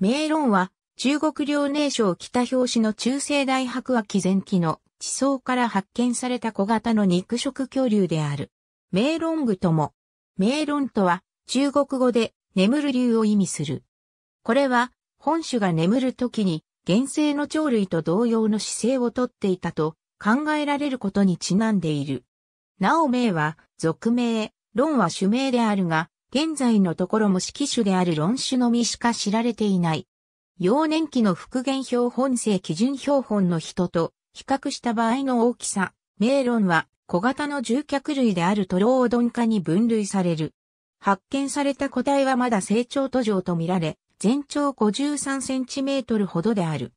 名論は、中国領内省北表紙の中世大白亜紀前期の地層から発見された小型の肉食恐竜である。名論具とも、名論とは、中国語で眠る竜を意味する。これは、本種が眠る時に、原生の鳥類と同様の姿勢をとっていたと考えられることにちなんでいる。なお名は、俗名、論は種名であるが、現在のところも色種である論種のみしか知られていない。幼年期の復元標本性基準標本の人と比較した場合の大きさ、名論は小型の獣脚類であるトロオドン化に分類される。発見された個体はまだ成長途上とみられ、全長53センチメートルほどである。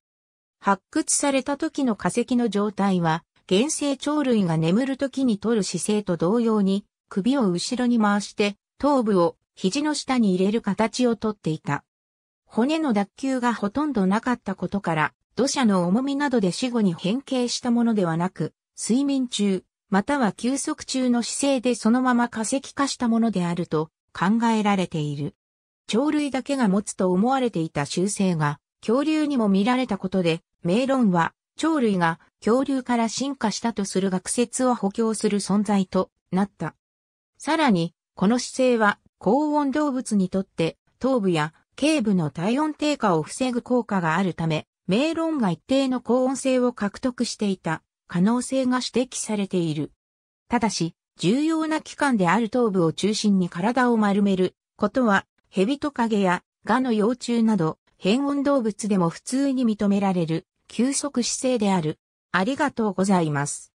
発掘された時の化石の状態は、原生鳥類が眠る時に取る姿勢と同様に、首を後ろに回して頭部を肘の下に入れる形をとっていた。骨の脱臼がほとんどなかったことから、土砂の重みなどで死後に変形したものではなく、睡眠中、または休息中の姿勢でそのまま化石化したものであると考えられている。鳥類だけが持つと思われていた習性が、恐竜にも見られたことで、名論は、鳥類が恐竜から進化したとする学説を補強する存在となった。さらに、この姿勢は高温動物にとって頭部や頸部の体温低下を防ぐ効果があるため、メーロンが一定の高温性を獲得していた可能性が指摘されている。ただし、重要な器官である頭部を中心に体を丸めることは、蛇とトカゲやガの幼虫など、変温動物でも普通に認められる、休息姿勢である。ありがとうございます。